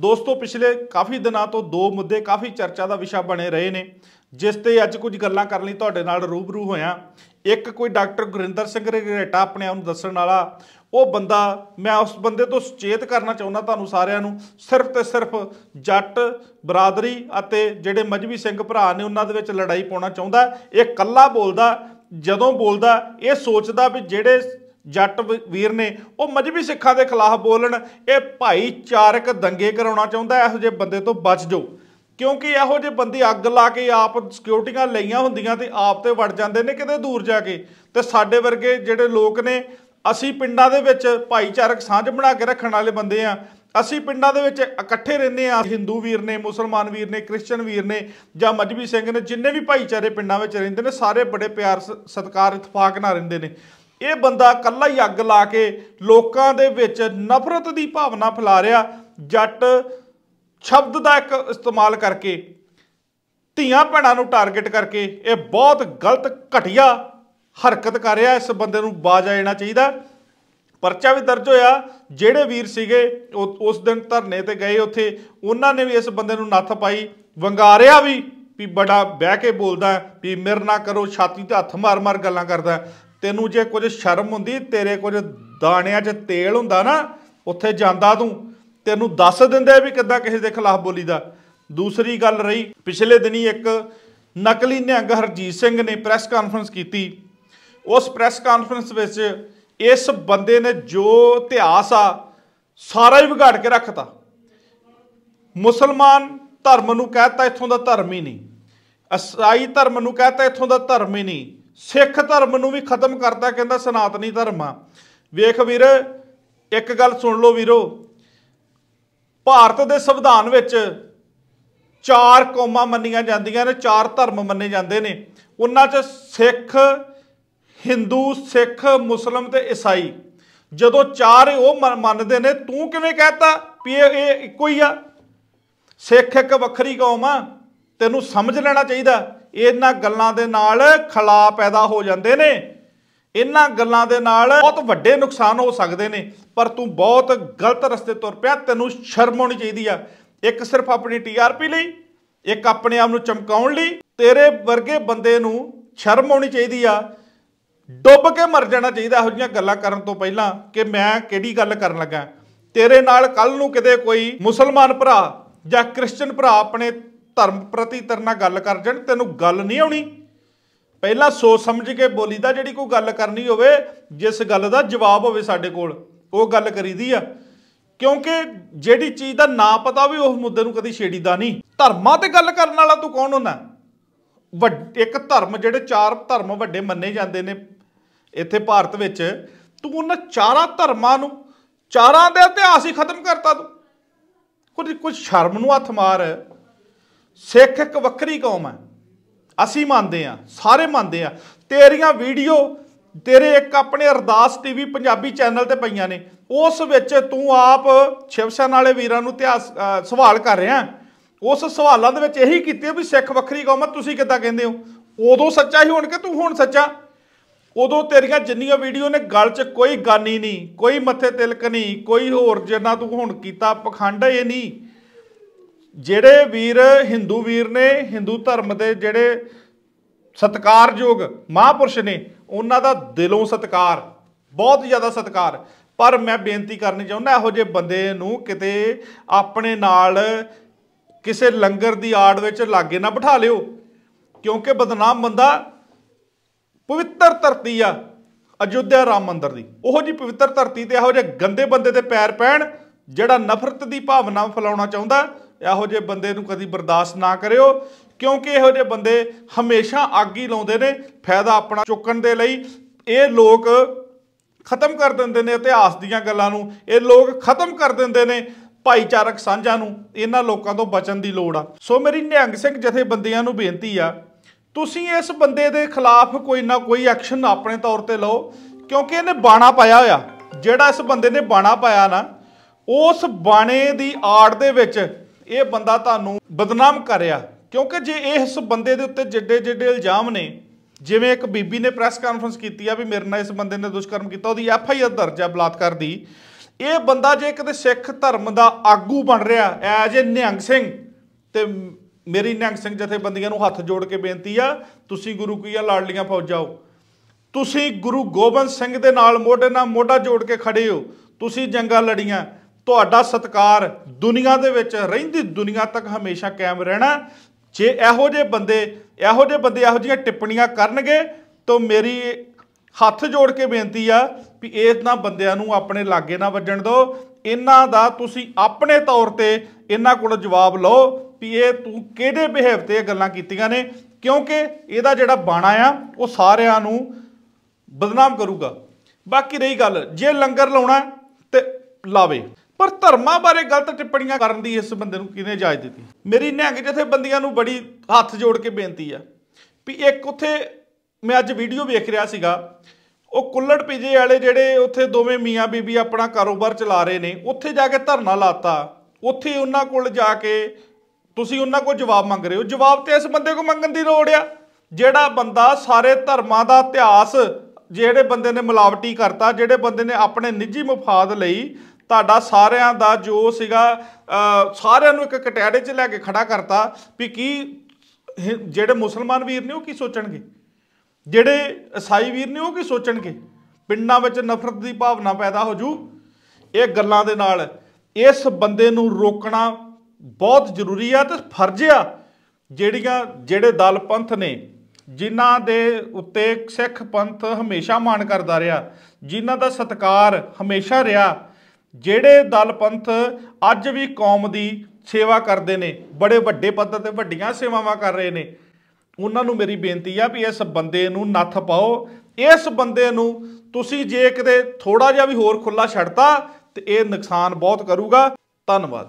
ਦੋਸਤੋ ਪਿਛਲੇ ਕਾਫੀ ਦਿਨਾਂ ਤੋਂ ਦੋ ਮੁੱਦੇ ਕਾਫੀ ਚਰਚਾ ਦਾ ਵਿਸ਼ਾ ਬਣੇ ਰਹੇ ਨੇ ਜਿਸ ਤੇ ਅੱਜ ਕੁਝ ਗੱਲਾਂ ਕਰਨ ਲਈ ਤੁਹਾਡੇ ਨਾਲ ਰੂਬਰੂ ਹੋਇਆ ਇੱਕ ਕੋਈ ਡਾਕਟਰ ਗੁਰਿੰਦਰ ਸਿੰਘ ਰੇਟਾ ਆਪਣੇ ਆਪ ਨੂੰ ਦੱਸਣ ਵਾਲਾ ਉਹ ਬੰਦਾ ਮੈਂ ਉਸ ਬੰਦੇ ਤੋਂ ਸੁਚੇਤ ਕਰਨਾ ਚਾਹੁੰਦਾ ਤੁਹਾਨੂੰ ਸਾਰਿਆਂ ਨੂੰ ਸਿਰਫ ਤੇ ਸਿਰਫ ਜੱਟ ਬਰਾਦਰੀ ਅਤੇ ਜਿਹੜੇ ਮਜਬੀ ਸਿੰਘ ਭਰਾ ਨੇ ਉਹਨਾਂ ਦੇ ਵਿੱਚ ਲੜਾਈ ਪਾਉਣਾ ਚਾਹੁੰਦਾ ਇਹ ਕੱਲਾ ਬੋਲਦਾ ਜਦੋਂ ਬੋਲਦਾ ਇਹ ਸੋਚਦਾ ਵੀ ਜਿਹੜੇ ਜੱਟ ਵੀਰ ਨੇ ਉਹ ਮਜਬੀ ਸਿੱਖਾਂ ਦੇ ਖਿਲਾਫ ਬੋਲਣ ਇਹ ਭਾਈਚਾਰਕ ਦੰਗੇ ਕਰਾਉਣਾ ਚਾਹੁੰਦਾ ਇਹੋ ਜਿਹੇ ਬੰਦੇ ਤੋਂ ਬਚ ਜਾਓ ਕਿਉਂਕਿ ਇਹੋ ਜਿਹੇ ਬੰਦੇ ਅੱਗ ਲਾ ਕੇ ਆਪ ਸਿਕਿਉਰਟੀਆਂ ਲਈਆਂ ਹੁੰਦੀਆਂ ਤੇ ਆਪ ਤੇ ਵੜ ਜਾਂਦੇ ਨੇ ਕਿਤੇ ਦੂਰ ਜਾ ਕੇ ਤੇ ਸਾਡੇ ਵਰਗੇ ਜਿਹੜੇ ਲੋਕ ਨੇ ਅਸੀਂ ਪਿੰਡਾਂ ਦੇ ਵਿੱਚ ਭਾਈਚਾਰਕ ਸਾਂਝ ਬਣਾ ਕੇ ਰੱਖਣ ਵਾਲੇ ਬੰਦੇ ਆ ਅਸੀਂ ਪਿੰਡਾਂ ਦੇ ਵਿੱਚ ਇਕੱਠੇ ਰਹਿੰਦੇ ਆ ਹਿੰਦੂ ਵੀਰ ਨੇ ਮੁਸਲਮਾਨ ਵੀਰ ਨੇ ਕ੍ਰਿਸਚੀਅਨ ਵੀਰ ਨੇ ਜਾਂ ਮਜਬੀ ਸਿੰਘ ਨੇ ਜਿੰਨੇ ਵੀ ਭਾਈਚਾਰੇ ਪਿੰਡਾਂ ਵਿੱਚ ਰਹਿੰਦੇ ਨੇ ਸਾਰੇ ਬੜੇ ਪਿਆਰ ਸਤਿਕਾਰ ਇਤਫਾਕ ਨਾਲ ਰਹਿੰਦੇ ਨੇ ਇਹ ਬੰਦਾ ਕੱਲਾ ਹੀ ਅੱਗ ਲਾ ਕੇ ਲੋਕਾਂ ਦੇ ਵਿੱਚ ਨਫ਼ਰਤ ਦੀ ਭਾਵਨਾ ਫੈਲਾ ਰਿਹਾ ਜੱਟ ਸ਼ਬਦ ਦਾ ਇੱਕ ਇਸਤੇਮਾਲ ਕਰਕੇ ਧੀਆਂ ਭੈਣਾਂ ਨੂੰ ਟਾਰਗੇਟ ਕਰਕੇ ਇਹ ਬਹੁਤ ਗਲਤ ਘਟੀਆ ਹਰਕਤ ਕਰ ਰਿਹਾ ਇਸ ਬੰਦੇ ਨੂੰ ਬਾਜ ਜਾਣਾ ਚਾਹੀਦਾ ਪਰਚਾ ਵੀ ਦਰਜ ਹੋਇਆ ਜਿਹੜੇ ਵੀਰ ਸੀਗੇ ਉਸ ਦਿਨ ਧਰਨੇ ਤੇ ਗਏ ਉੱਥੇ ਉਹਨਾਂ ਨੇ ਵੀ ਇਸ ਬੰਦੇ ਨੂੰ ਨੱਥ ਪਾਈ ਵੰਗਾਰਿਆ ਵੀ ਵੀ ਬੜਾ ਬਹਿ ਕੇ ਬੋਲਦਾ ਵੀ ਮਿਰ ਨਾ ਕਰੋ ਛਾਤੀ ਤੇ ਹੱਥ ਮਾਰ-ਮਾਰ ਗੱਲਾਂ ਕਰਦਾ ਤੈਨੂੰ ਜੇ ਕੁਝ ਸ਼ਰਮ ਹੁੰਦੀ ਤੇਰੇ ਕੁਝ ਦਾਣਿਆਂ 'ਚ ਤੇਲ ਹੁੰਦਾ ਨਾ ਉੱਥੇ ਜਾਂਦਾ ਤੂੰ ਤੈਨੂੰ ਦੱਸ ਦਿੰਦੇ ਵੀ ਕਿੱਦਾਂ ਕਿਸੇ ਦੇ ਖਿਲਾਫ ਬੋਲੀਦਾ ਦੂਸਰੀ ਗੱਲ ਰਹੀ ਪਿਛਲੇ ਦਿਨੀ ਇੱਕ ਨਕਲੀ ਨਿਹੰਗ ਹਰਜੀਤ ਸਿੰਘ ਨੇ ਪ੍ਰੈਸ ਕਾਨਫਰੰਸ ਕੀਤੀ ਉਸ ਪ੍ਰੈਸ ਕਾਨਫਰੰਸ ਵਿੱਚ ਇਸ ਬੰਦੇ ਨੇ ਜੋ ਇਤਿਹਾਸ ਆ ਸਾਰਾ ਹੀ ਵਿਗਾੜ ਕੇ ਰੱਖਤਾ ਮੁਸਲਮਾਨ ਧਰਮ ਨੂੰ ਕਹਤਾ ਇੱਥੋਂ ਦਾ ਧਰਮ ਹੀ ਨਹੀਂ ਅਸਾਈ ਧਰਮ ਨੂੰ ਕਹਤਾ ਇੱਥੋਂ ਦਾ ਧਰਮ ਹੀ ਨਹੀਂ ਸਿੱਖ ਧਰਮ ਨੂੰ ਵੀ ਖਤਮ ਕਰਤਾ ਕਹਿੰਦਾ ਸਨਾਤਨੀ ਧਰਮ ਆ ਵੇਖ ਵੀਰ ਇੱਕ ਗੱਲ ਸੁਣ ਲਓ ਵੀਰੋ ਭਾਰਤ ਦੇ ਸੰਵਿਧਾਨ ਵਿੱਚ ਚਾਰ ਕੌਮਾਂ ਮੰਨੀਆਂ ਜਾਂਦੀਆਂ ਨੇ ਚਾਰ ਧਰਮ ਮੰਨੇ ਜਾਂਦੇ ਨੇ ਉਹਨਾਂ 'ਚ ਸਿੱਖ ਹਿੰਦੂ ਸਿੱਖ ਮੁਸਲਮ ਤੇ ਈਸਾਈ ਜਦੋਂ ਚਾਰ ਉਹ ਮੰਨਦੇ ਨੇ ਤੂੰ ਕਿਵੇਂ ਕਹਤਾ ਵੀ ਇਹ ਇੱਕੋ ਹੀ ਆ ਸਿੱਖ ਇੱਕ ਵੱਖਰੀ ਕੌਮ ਆ ਤੈਨੂੰ ਸਮਝ ਲੈਣਾ ਚਾਹੀਦਾ ਇਹਨਾਂ ਗੱਲਾਂ ਦੇ ਨਾਲ ਖਲਾ ਪੈਦਾ ਹੋ ਜਾਂਦੇ ਨੇ ਇਹਨਾਂ ਗੱਲਾਂ ਦੇ ਨਾਲ ਬਹੁਤ ਵੱਡੇ ਨੁਕਸਾਨ ਹੋ ਸਕਦੇ ਨੇ ਪਰ ਤੂੰ ਬਹੁਤ ਗਲਤ ਰਸਤੇ ਤੁਰ ਪਿਆ ਤੈਨੂੰ ਸ਼ਰਮ ਆਉਣੀ ਚਾਹੀਦੀ ਆ ਇੱਕ ਸਿਰਫ ਆਪਣੀ ਟੀਆਰਪੀ ਲਈ ਇੱਕ ਆਪਣੇ ਆਪ ਨੂੰ ਚਮਕਾਉਣ ਲਈ ਤੇਰੇ ਵਰਗੇ ਬੰਦੇ ਨੂੰ ਸ਼ਰਮ ਆਉਣੀ ਚਾਹੀਦੀ ਆ ਡੁੱਬ ਕੇ ਮਰ ਜਾਣਾ ਚਾਹੀਦਾ ਇਹੋ ਜੀਆਂ ਗੱਲਾਂ ਕਰਨ ਤੋਂ ਪਹਿਲਾਂ ਕਿ ਮੈਂ ਕਿਹੜੀ ਗੱਲ ਕਰਨ ਲੱਗਾ ਤੇਰੇ ਨਾਲ ਕੱਲ ਨੂੰ ਕਿਤੇ ਕੋਈ ਮੁਸਲਮਾਨ ਭਰਾ ਜਾਂ ਕ੍ਰਿਸਚੀਅਨ ਭਰਾ ਆਪਣੇ ਧਰਮ ਪ੍ਰਤੀ ਤੇਰੇ ਨਾਲ ਗੱਲ ਕਰ ਜਣ ਤੈਨੂੰ ਗੱਲ ਨਹੀਂ ਆਉਣੀ ਪਹਿਲਾਂ ਸੋਚ ਸਮਝ ਕੇ ਬੋਲੀਦਾ ਜਿਹੜੀ ਕੋਈ ਗੱਲ ਕਰਨੀ ਹੋਵੇ ਜਿਸ ਗੱਲ ਦਾ ਜਵਾਬ ਹੋਵੇ ਸਾਡੇ ਕੋਲ ਉਹ ਗੱਲ ਕਰੀਦੀ ਆ ਕਿਉਂਕਿ ਜਿਹੜੀ ਚੀਜ਼ ਦਾ ਨਾ ਪਤਾ ਵੀ ਉਸ ਮੁੱਦੇ ਨੂੰ ਕਦੀ ਛੇੜੀਦਾ ਨਹੀਂ ਧਰਮਾਂ ਤੇ ਗੱਲ ਕਰਨ ਵਾਲਾ ਤੂੰ ਕੌਣ ਹੁੰਦਾ ਇੱਕ ਧਰਮ ਜਿਹੜੇ ਚਾਰ ਧਰਮ ਵੱਡੇ ਮੰਨੇ ਜਾਂਦੇ ਨੇ ਇੱਥੇ ਭਾਰਤ ਵਿੱਚ ਤੂੰ ਉਹਨਾਂ ਚਾਰਾਂ ਧਰਮਾਂ ਨੂੰ ਚਾਰਾਂ ਦੇ ਇਤਿਹਾਸ ਹੀ ਖਤਮ ਕਰਤਾ ਤੂੰ ਕੁਝ ਕੁਝ ਸ਼ਰਮ ਨੂੰ ਹੱਥ ਮਾਰ ਸਿੱਖ ਇੱਕ ਵੱਖਰੀ ਕੌਮ ਹੈ ਅਸੀਂ ਮੰਨਦੇ ਆ ਸਾਰੇ ਮੰਨਦੇ ਆ ਤੇਰੀਆਂ ਵੀਡੀਓ ਤੇਰੇ ਇੱਕ ਆਪਣੇ ਅਰਦਾਸ ਟੀਵੀ ਪੰਜਾਬੀ ਚੈਨਲ ਤੇ ਪਈਆਂ ਨੇ ਉਸ ਵਿੱਚ ਤੂੰ ਆਪ ਸ਼ਿਵਸੈਨਾ ਵਾਲੇ ਵੀਰਾਂ ਨੂੰ ਇਤਿਹਾਸ ਸਵਾਲ ਕਰ ਰਿਹਾ ਉਸ ਸਵਾਲਾਂ ਦੇ ਵਿੱਚ ਇਹੀ ਕੀਤੇ ਵੀ ਸਿੱਖ ਵੱਖਰੀ ਕੌਮ ਹੈ ਤੁਸੀਂ ਕਿੱਦਾਂ ਕਹਿੰਦੇ ਹੋ ਉਦੋਂ ਸੱਚਾ ਹੀ ਹੋਣ ਕਿ ਤੂੰ ਹੁਣ ਸੱਚਾ ਉਦੋਂ ਤੇਰੀਆਂ ਜਿੰਨੀਆਂ ਵੀਡੀਓ ਨੇ ਗੱਲ 'ਚ ਕੋਈ ਗਾਨੀ ਨਹੀਂ ਕੋਈ ਮੱਥੇ ਤਿਲਕ ਨਹੀਂ ਕੋਈ ਹੋਰ ਜਿੰਨਾ ਤੂੰ ਹੁਣ ਕੀਤਾ ਪਖੰਡ ਇਹ ਨਹੀਂ ਜਿਹੜੇ ਵੀਰ ਹਿੰਦੂ ਵੀਰ ਨੇ ਹਿੰਦੂ ਧਰਮ ਦੇ ਜਿਹੜੇ ਸਤਕਾਰਯੋਗ ਮਹਾਪੁਰਸ਼ ਨੇ ਉਹਨਾਂ ਦਾ ਦਿਲੋਂ ਸਤਕਾਰ ਬਹੁਤ ਜ਼ਿਆਦਾ ਸਤਕਾਰ ਪਰ ਮੈਂ ਬੇਨਤੀ ਕਰਨੀ ਚਾਹੁੰਦਾ ਇਹੋ ਜਿਹੇ ਬੰਦੇ ਨੂੰ ਕਿਤੇ ਆਪਣੇ ਨਾਲ ਕਿਸੇ ਲੰਗਰ ਦੀ ਆੜ ਵਿੱਚ ਲਾਗੇ ਨਾ ਬਿਠਾ ਲਿਓ ਕਿਉਂਕਿ ਬਦਨਾਮ ਬੰਦਾ ਪਵਿੱਤਰ ਧਰਤੀ ਆ ਅਯੁੱਧਿਆ ਰਾਮ ਮੰਦਰ ਦੀ ਉਹੋ ਜੀ ਪਵਿੱਤਰ ਧਰਤੀ ਤੇ ਇਹੋ ਜਿਹੇ ਗੰਦੇ ਬੰਦੇ ਦੇ ਪੈਰ ਪੈਣ ਜਿਹੜਾ ਨਫ਼ਰਤ ਦੀ ਭਾਵਨਾ ਫਲਾਉਣਾ ਚਾਹੁੰਦਾ ਇਹੋ ਜਿਹੇ ਬੰਦੇ ਨੂੰ ਕਦੀ ਬਰਦਾਸ਼ਤ ਨਾ ਕਰਿਓ ਕਿਉਂਕਿ ਇਹੋ ਜਿਹੇ ਬੰਦੇ ਹਮੇਸ਼ਾ ਅੱਗ ਹੀ ਲਾਉਂਦੇ ਨੇ ਫਾਇਦਾ ਆਪਣਾ ਚੁੱਕਣ ਦੇ ਲਈ ਇਹ ਲੋਕ ਖਤਮ ਕਰ ਦਿੰਦੇ ਨੇ ਇਤਿਹਾਸ ਦੀਆਂ ਗੱਲਾਂ ਨੂੰ ਇਹ ਲੋਕ ਖਤਮ ਕਰ ਦਿੰਦੇ ਨੇ ਭਾਈਚਾਰਕ ਸਾਂਝਾਂ ਨੂੰ ਇਹਨਾਂ ਲੋਕਾਂ ਤੋਂ ਬਚਣ ਦੀ ਲੋੜ ਆ ਸੋ ਮੇਰੀ ਨਿਹੰਗ ਸਿੰਘ ਜਥੇਬੰਦੀਆਂ ਨੂੰ ਬੇਨਤੀ ਆ ਤੁਸੀਂ ਇਸ ਬੰਦੇ ਦੇ ਖਿਲਾਫ ਕੋਈ ਨਾ ਕੋਈ ਐਕਸ਼ਨ ਆਪਣੇ ਤੌਰ ਤੇ ਲਓ ਕਿਉਂਕਿ ਇਹਨੇ ਬਾਣਾ ਪਾਇਆ ਹੋਇਆ ਜਿਹੜਾ ਇਸ ਬੰਦੇ ਨੇ ਬਾਣਾ ਪਾਇਆ ਨਾ ਉਸ ਬਾਣੇ ਦੀ ਆੜ ਦੇ ਵਿੱਚ ਇਹ ਬੰਦਾ ਤੁਹਾਨੂੰ ਬਦਨਾਮ ਕਰ ਰਿਹਾ ਕਿਉਂਕਿ ਜੇ ਇਸ ਬੰਦੇ ਦੇ ਉੱਤੇ ਜਿੱਡੇ ਜਿੱਡੇ ਇਲਜ਼ਾਮ ਨੇ ਜਿਵੇਂ ਇੱਕ ਬੀਬੀ ਨੇ ਪ੍ਰੈਸ ਕਾਨਫਰੰਸ ਕੀਤੀ ਆ ਵੀ ਮੇਰੇ ਨਾਲ ਇਸ ਬੰਦੇ ਨੇ ਦੁਸ਼ਕਰਮ ਕੀਤਾ ਉਹਦੀ ਐਫ ਆਈ ਆਰ ਦਰਜ ਆ ਬਲਾਤਕਾਰ ਦੀ ਇਹ ਬੰਦਾ ਜੇ ਕਿਤੇ ਸਿੱਖ ਧਰਮ ਦਾ ਆਗੂ ਬਣ ਰਿਹਾ ਐਜ ਏ ਨਿਹੰਗ ਸਿੰਘ ਤੇ ਮੇਰੀ ਨਿਹੰਗ ਸਿੰਘ ਜਥੇਬੰਦੀਆਂ ਨੂੰ ਹੱਥ ਜੋੜ ਕੇ ਬੇਨਤੀ ਆ ਤੁਸੀਂ ਗੁਰੂ ਕੀਆ ਫੌਜ ਫੌਜਾਓ ਤੁਸੀਂ ਗੁਰੂ ਗੋਬਿੰਦ ਸਿੰਘ ਦੇ ਨਾਲ ਮੋਢੇ ਨਾਲ ਮੋਢਾ ਜੋੜ ਕੇ ਖੜੇ ਹੋ ਤੁਸੀਂ ਜੰਗਾਂ ਲੜੀਆਂ ਤੁਹਾਡਾ ਸਤਕਾਰ ਦੁਨੀਆ ਦੇ ਵਿੱਚ ਰਹਿੰਦੀ ਦੁਨੀਆ ਤੱਕ ਹਮੇਸ਼ਾ ਕਾਇਮ ਰਹਿਣਾ ਜੇ ਇਹੋ ਜਿਹੇ ਬੰਦੇ ਇਹੋ ਜਿਹੇ ਬੰਦੇ ਇਹੋ ਜਿਹੀਆਂ ਟਿੱਪਣੀਆਂ ਕਰਨਗੇ ਤਾਂ ਮੇਰੀ ਹੱਥ ਜੋੜ ਕੇ ਬੇਨਤੀ ਆ ਵੀ ਇਹਨਾਂ ਬੰਦਿਆਂ ਨੂੰ ਆਪਣੇ ਲਾਗੇ ਨਾ ਵੱਜਣ ਦਿਓ ਇਹਨਾਂ ਦਾ ਤੁਸੀਂ ਆਪਣੇ ਤੌਰ ਤੇ ਇਹਨਾਂ ਕੋਲ ਜਵਾਬ ਲਓ ਵੀ ਇਹ ਤੂੰ ਕਿਹਦੇ ਬਿਹੇਵ ਤੇ ਇਹ ਗੱਲਾਂ ਕੀਤੀਆਂ ਨੇ ਕਿਉਂਕਿ ਇਹਦਾ ਜਿਹੜਾ ਬਾਣਾ ਆ ਉਹ ਸਾਰਿਆਂ ਨੂੰ ਬਦਨਾਮ ਕਰੂਗਾ ਬਾਕੀ ਰਹੀ ਗੱਲ ਜੇ ਲੰਗਰ ਲਾਉਣਾ ਤੇ ਲਾਵੇ ਪਰ ਧਰਮਾਂ ਬਾਰੇ ਗਲਤ ਟਿੱਪਣੀਆਂ ਕਰਨ ਦੀ ਇਸ ਬੰਦੇ ਨੂੰ ਕਿਹਨੇ ਇਜਾਜ਼ਤ ਦਿੱਤੀ ਮੇਰੀ ਨਿਹੰਗ ਜਥੇਬੰਦੀਆਂ ਨੂੰ ਬੜੀ ਹੱਥ ਜੋੜ ਕੇ ਬੇਨਤੀ ਆ ਵੀ ਇੱਕ ਉਥੇ ਮੈਂ ਅੱਜ ਵੀਡੀਓ ਵੇਖ ਰਿਹਾ ਸੀਗਾ ਉਹ ਕੁੱਲੜ ਪੀਜੇ ਵਾਲੇ ਜਿਹੜੇ ਉਥੇ ਦੋਵੇਂ ਮੀਆਂ ਬੀਬੀ ਆਪਣਾ ਕਾਰੋਬਾਰ ਚਲਾ ਰਹੇ ਨੇ ਉੱਥੇ ਜਾ ਕੇ ਧਰਨਾ ਲਾਤਾ ਉੱਥੇ ਉਹਨਾਂ ਕੋਲ ਜਾ ਕੇ ਤੁਸੀਂ ਉਹਨਾਂ ਕੋਲ ਜਵਾਬ ਮੰਗ ਰਹੇ ਹੋ ਜਵਾਬ ਤੇ ਇਸ ਬੰਦੇ ਕੋ ਮੰਗਣ ਦੀ ਲੋੜ ਆ ਜਿਹੜਾ ਬੰਦਾ ਸਾਰੇ ਧਰਮਾਂ ਦਾ ਇਤਿਹਾਸ ਜਿਹੜੇ ਬੰਦੇ ਨੇ ਮਿਲਾਵਟੀ ਕਰਤਾ ਜਿਹੜੇ ਬੰਦੇ ਨੇ ਆਪਣੇ ਨਿੱਜੀ ਮਫਾਦ ਲਈ ਤੁਹਾਡਾ ਸਾਰਿਆਂ ਦਾ ਜੋ ਸੀਗਾ ਸਾਰਿਆਂ ਨੂੰ ਇੱਕ ਕਟਿਆੜੇ 'ਚ ਲੈ ਕੇ ਖੜਾ ਕਰਤਾ ਵੀ ਕੀ ਜਿਹੜੇ ਮੁਸਲਮਾਨ ਵੀਰ ਨੇ ਉਹ ਕੀ ਸੋਚਣਗੇ ਜਿਹੜੇ ਈਸਾਈ ਵੀਰ ਨੇ ਉਹ ਕੀ ਸੋਚਣਗੇ ਪਿੰਡਾਂ ਵਿੱਚ ਨਫ਼ਰਤ ਦੀ ਭਾਵਨਾ ਪੈਦਾ ਹੋ ਜੂ ਇਹ ਗੱਲਾਂ ਦੇ ਨਾਲ ਇਸ ਬੰਦੇ ਨੂੰ ਰੋਕਣਾ ਬਹੁਤ ਜ਼ਰੂਰੀ ਆ ਤੇ ਫਰਜ਼ ਆ ਜਿਹੜੀਆਂ ਜਿਹੜੇ ਦਲ ਪੰਥ ਨੇ ਜਿਨ੍ਹਾਂ ਦੇ ਉੱਤੇ ਸਿੱਖ ਪੰਥ ਹਮੇਸ਼ਾ ਮਾਣ ਕਰਦਾ ਰਿਹਾ ਜਿਨ੍ਹਾਂ ਦਾ ਸਤਕਾਰ ਹਮੇਸ਼ਾ ਰਿਹਾ ਜਿਹੜੇ ਦਲ ਪੰਥ ਅੱਜ ਵੀ ਕੌਮ ਦੀ ਸੇਵਾ ਕਰਦੇ ਨੇ ਬੜੇ ਵੱਡੇ ਪੱਧਰ ਤੇ ਵੱਡੀਆਂ ਸੇਵਾਵਾਂ ਕਰ ਰਹੇ ਨੇ ਉਹਨਾਂ ਨੂੰ ਮੇਰੀ ਬੇਨਤੀ ਆ ਵੀ ਇਸ ਬੰਦੇ ਨੂੰ ਨੱਥ ਪਾਓ ਇਸ ਬੰਦੇ ਨੂੰ ਤੁਸੀਂ ਜੇ ਕਿਤੇ ਥੋੜਾ ਜਿਹਾ ਵੀ ਹੋਰ ਖੁੱਲਾ ਛੱਡਤਾ ਤੇ ਇਹ ਨੁਕਸਾਨ ਬਹੁਤ ਕਰੂਗਾ ਧੰਨਵਾਦ